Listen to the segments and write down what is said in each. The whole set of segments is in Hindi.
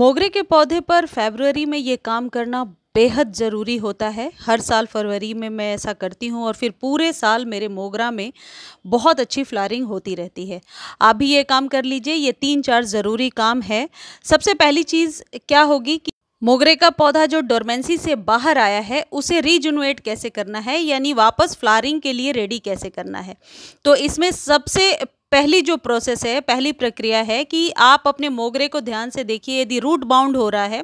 मोगरे के पौधे पर फेबररी में ये काम करना बेहद ज़रूरी होता है हर साल फरवरी में मैं ऐसा करती हूँ और फिर पूरे साल मेरे मोगरा में बहुत अच्छी फ्लारिंग होती रहती है आप भी ये काम कर लीजिए ये तीन चार ज़रूरी काम है सबसे पहली चीज़ क्या होगी कि मोगरे का पौधा जो डोरमेंसी से बाहर आया है उसे रीजनुएट कैसे करना है यानी वापस फ्लारिंग के लिए रेडी कैसे करना है तो इसमें सबसे पहली जो प्रोसेस है पहली प्रक्रिया है कि आप अपने मोगरे को ध्यान से देखिए यदि रूट बाउंड हो रहा है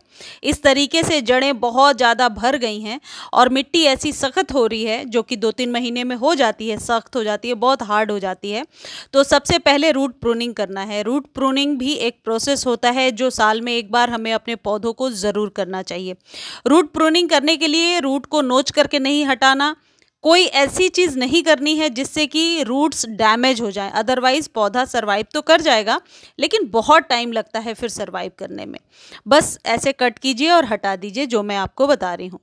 इस तरीके से जड़ें बहुत ज़्यादा भर गई हैं और मिट्टी ऐसी सख्त हो रही है जो कि दो तीन महीने में हो जाती है सख्त हो जाती है बहुत हार्ड हो जाती है तो सबसे पहले रूट प्रूनिंग करना है रूट प्रूनिंग भी एक प्रोसेस होता है जो साल में एक बार हमें अपने पौधों को ज़रूर करना चाहिए रूट प्रूनिंग करने के लिए रूट को नोच करके नहीं हटाना कोई ऐसी चीज़ नहीं करनी है जिससे कि रूट्स डैमेज हो जाए अदरवाइज़ पौधा सर्वाइव तो कर जाएगा लेकिन बहुत टाइम लगता है फिर सर्वाइव करने में बस ऐसे कट कीजिए और हटा दीजिए जो मैं आपको बता रही हूँ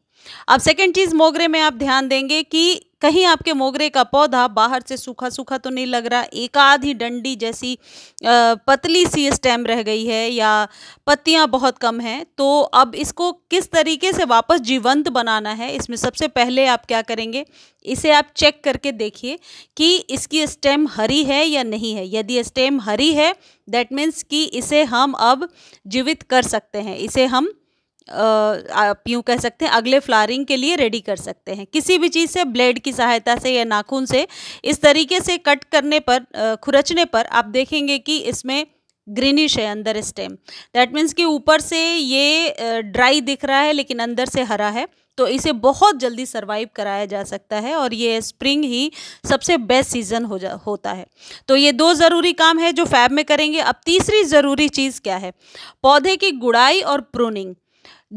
अब सेकेंड चीज़ मोगरे में आप ध्यान देंगे कि कहीं आपके मोगरे का पौधा बाहर से सूखा सूखा तो नहीं लग रहा एक आधी डंडी जैसी पतली सी स्टेम रह गई है या पत्तियां बहुत कम हैं तो अब इसको किस तरीके से वापस जीवंत बनाना है इसमें सबसे पहले आप क्या करेंगे इसे आप चेक करके देखिए कि इसकी स्टेम हरी है या नहीं है यदि स्टेम हरी है दैट मीन्स कि इसे हम अब जीवित कर सकते हैं इसे हम आप यूँ कह सकते हैं अगले फ्लारिंग के लिए रेडी कर सकते हैं किसी भी चीज़ से ब्लेड की सहायता से या नाखून से इस तरीके से कट करने पर खुरचने पर आप देखेंगे कि इसमें ग्रीनिश है अंदर स्टेम दैट मीन्स कि ऊपर से ये ड्राई दिख रहा है लेकिन अंदर से हरा है तो इसे बहुत जल्दी सर्वाइव कराया जा सकता है और ये स्प्रिंग ही सबसे बेस्ट सीज़न हो जा होता है तो ये दो ज़रूरी काम है जो फैब में करेंगे अब तीसरी ज़रूरी चीज़ क्या है पौधे की गुड़ाई और प्रूनिंग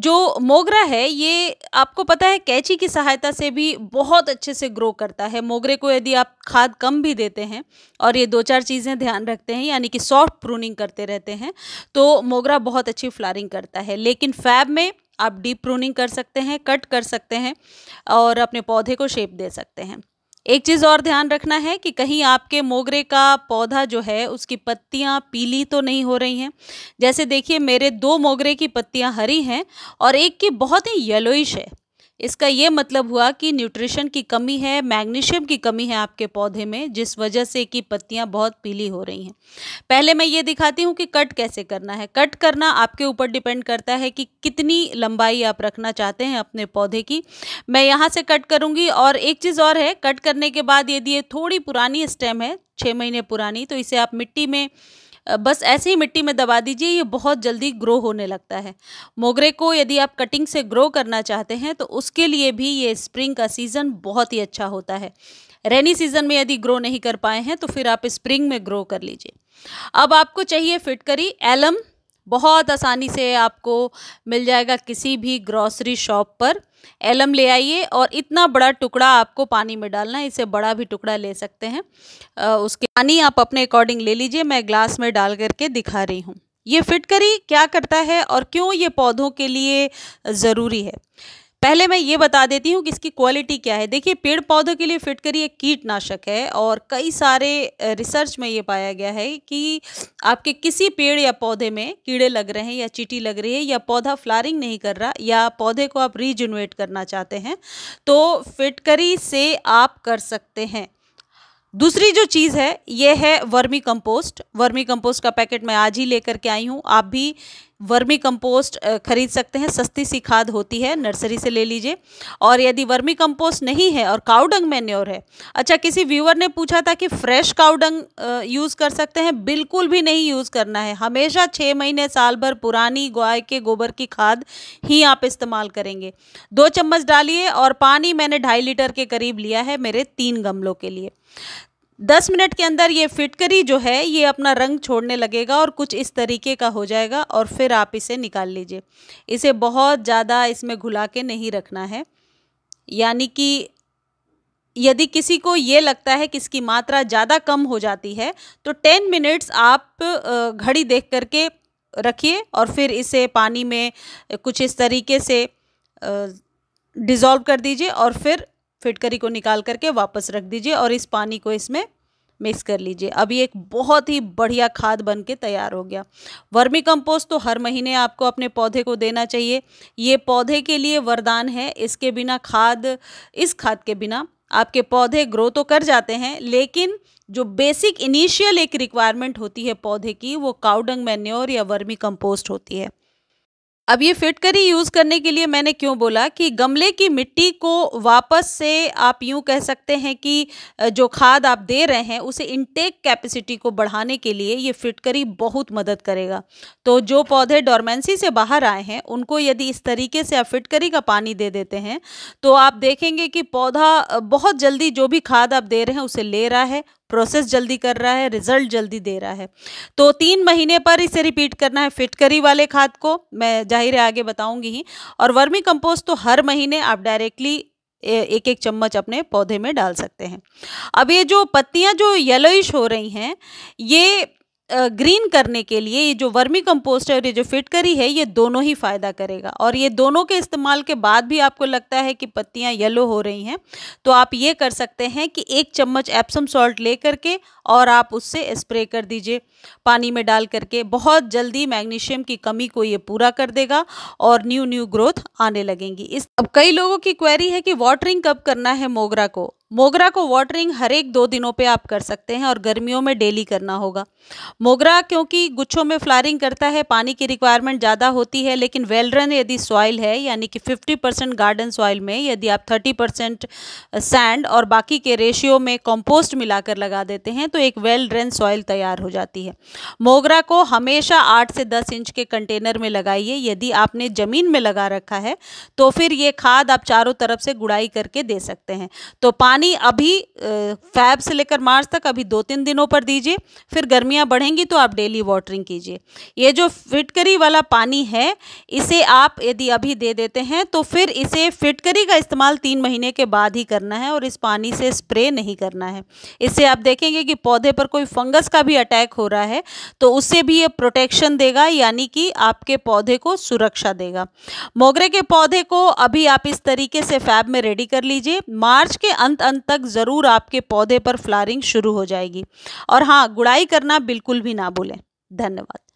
जो मोगरा है ये आपको पता है कैची की सहायता से भी बहुत अच्छे से ग्रो करता है मोगरे को यदि आप खाद कम भी देते हैं और ये दो चार चीज़ें ध्यान रखते हैं यानी कि सॉफ्ट प्रूनिंग करते रहते हैं तो मोगरा बहुत अच्छी फ्लारिंग करता है लेकिन फैब में आप डीप प्रूनिंग कर सकते हैं कट कर सकते हैं और अपने पौधे को शेप दे सकते हैं एक चीज़ और ध्यान रखना है कि कहीं आपके मोगरे का पौधा जो है उसकी पत्तियाँ पीली तो नहीं हो रही हैं जैसे देखिए मेरे दो मोगरे की पत्तियाँ हरी हैं और एक की बहुत ही येलोइश है इसका ये मतलब हुआ कि न्यूट्रिशन की कमी है मैग्नीशियम की कमी है आपके पौधे में जिस वजह से कि पत्तियाँ बहुत पीली हो रही हैं पहले मैं ये दिखाती हूँ कि कट कैसे करना है कट करना आपके ऊपर डिपेंड करता है कि कितनी लंबाई आप रखना चाहते हैं अपने पौधे की मैं यहाँ से कट करूँगी और एक चीज़ और है कट करने के बाद यदि ये थोड़ी पुरानी स्टेम है छः महीने पुरानी तो इसे आप मिट्टी में बस ऐसे ही मिट्टी में दबा दीजिए ये बहुत जल्दी ग्रो होने लगता है मोगरे को यदि आप कटिंग से ग्रो करना चाहते हैं तो उसके लिए भी ये स्प्रिंग का सीज़न बहुत ही अच्छा होता है रेनी सीज़न में यदि ग्रो नहीं कर पाए हैं तो फिर आप स्प्रिंग में ग्रो कर लीजिए अब आपको चाहिए फिटकरी एलम बहुत आसानी से आपको मिल जाएगा किसी भी ग्रॉसरी शॉप पर एलम ले आइए और इतना बड़ा टुकड़ा आपको पानी में डालना है इसे बड़ा भी टुकड़ा ले सकते हैं आ, उसके पानी आप अपने अकॉर्डिंग ले लीजिए मैं ग्लास में डाल करके दिखा रही हूँ ये फिट करी क्या करता है और क्यों ये पौधों के लिए ज़रूरी है पहले मैं ये बता देती हूँ कि इसकी क्वालिटी क्या है देखिए पेड़ पौधों के लिए फिटकरी एक कीटनाशक है और कई सारे रिसर्च में ये पाया गया है कि आपके किसी पेड़ या पौधे में कीड़े लग रहे हैं या चीटी लग रही है या पौधा फ्लारिंग नहीं कर रहा या पौधे को आप रीजनरेट करना चाहते हैं तो फिटकरी से आप कर सकते हैं दूसरी जो चीज़ है ये है वर्मी कंपोस्ट वर्मी कंपोस्ट का पैकेट मैं आज ही लेकर के आई हूँ आप भी वर्मी कंपोस्ट खरीद सकते हैं सस्ती सी खाद होती है नर्सरी से ले लीजिए और यदि वर्मी कंपोस्ट नहीं है और काउडंग मैन्योर है अच्छा किसी व्यूअर ने पूछा था कि फ्रेश काउडंग यूज़ कर सकते हैं बिल्कुल भी नहीं यूज़ करना है हमेशा छः महीने साल भर पुरानी गाय के गोबर की खाद ही आप इस्तेमाल करेंगे दो चम्मच डालिए और पानी मैंने ढाई लीटर के करीब लिया है मेरे तीन गमलों के लिए दस मिनट के अंदर ये फिटकरी जो है ये अपना रंग छोड़ने लगेगा और कुछ इस तरीके का हो जाएगा और फिर आप इसे निकाल लीजिए इसे बहुत ज़्यादा इसमें घुला के नहीं रखना है यानी कि यदि किसी को ये लगता है कि इसकी मात्रा ज़्यादा कम हो जाती है तो टेन मिनट्स आप घड़ी देख करके रखिए और फिर इसे पानी में कुछ इस तरीके से डिज़ोल्व कर दीजिए और फिर फिटकरी को निकाल करके वापस रख दीजिए और इस पानी को इसमें मिक्स कर लीजिए अभी एक बहुत ही बढ़िया खाद बन के तैयार हो गया वर्मी कंपोस्ट तो हर महीने आपको अपने पौधे को देना चाहिए ये पौधे के लिए वरदान है इसके बिना खाद इस खाद के बिना आपके पौधे ग्रो तो कर जाते हैं लेकिन जो बेसिक इनिशियल एक रिक्वायरमेंट होती है पौधे की वो काउडंग मैन्योर या वर्मी कंपोस्ट होती है अब ये फिटकरी यूज़ करने के लिए मैंने क्यों बोला कि गमले की मिट्टी को वापस से आप यूँ कह सकते हैं कि जो खाद आप दे रहे हैं उसे इनटेक कैपेसिटी को बढ़ाने के लिए ये फिटकरी बहुत मदद करेगा तो जो पौधे डोरमेंसी से बाहर आए हैं उनको यदि इस तरीके से आप फिटकरी का पानी दे देते हैं तो आप देखेंगे कि पौधा बहुत जल्दी जो भी खाद आप दे रहे हैं उसे ले रहा है प्रोसेस जल्दी कर रहा है रिजल्ट जल्दी दे रहा है तो तीन महीने पर इसे रिपीट करना है फिटकरी वाले खाद को मैं जाहिर है आगे बताऊंगी ही और वर्मी कंपोस्ट तो हर महीने आप डायरेक्टली एक एक चम्मच अपने पौधे में डाल सकते हैं अब ये जो पत्तियां जो येलोइश हो रही हैं ये ग्रीन करने के लिए ये जो वर्मी कंपोस्ट है और ये जो फिट करी है ये दोनों ही फ़ायदा करेगा और ये दोनों के इस्तेमाल के बाद भी आपको लगता है कि पत्तियाँ येलो हो रही हैं तो आप ये कर सकते हैं कि एक चम्मच एप्सम सॉल्ट ले करके और आप उससे स्प्रे कर दीजिए पानी में डाल करके बहुत जल्दी मैग्नीशियम की कमी को ये पूरा कर देगा और न्यू न्यू ग्रोथ आने लगेंगी इस अब कई लोगों की क्वेरी है कि वाटरिंग कब करना है मोगरा को मोगरा को वाटरिंग हर एक दो दिनों पे आप कर सकते हैं और गर्मियों में डेली करना होगा मोगरा क्योंकि गुच्छों में फ्लारिंग करता है पानी की रिक्वायरमेंट ज़्यादा होती है लेकिन वेलरन यदि सॉइल है यानी कि 50 परसेंट गार्डन सॉइल में यदि आप 30 परसेंट सैंड और बाकी के रेशियो में कॉम्पोस्ट मिलाकर लगा देते हैं तो एक वेल ड्रेन सॉइल तैयार हो जाती है मोगरा को हमेशा आठ से दस इंच के कंटेनर में लगाइए यदि आपने ज़मीन में लगा रखा है तो फिर ये खाद आप चारों तरफ से गुड़ाई करके दे सकते हैं तो पानी पानी अभी फैब से लेकर मार्च तक अभी दो तीन दिनों पर दीजिए फिर गर्मियाँ बढ़ेंगी तो आप डेली वाटरिंग कीजिए ये जो फिटकरी वाला पानी है इसे आप यदि अभी दे देते हैं तो फिर इसे फिटकरी का इस्तेमाल तीन महीने के बाद ही करना है और इस पानी से स्प्रे नहीं करना है इससे आप देखेंगे कि पौधे पर कोई फंगस का भी अटैक हो रहा है तो उससे भी ये प्रोटेक्शन देगा यानी कि आपके पौधे को सुरक्षा देगा मोगरे के पौधे को अभी आप इस तरीके से फैब में रेडी कर लीजिए मार्च के अंत अंत तक ज़रूर आपके पौधे पर फ्लारिंग शुरू हो जाएगी और हाँ गुड़ाई करना बिल्कुल भी ना भूलें धन्यवाद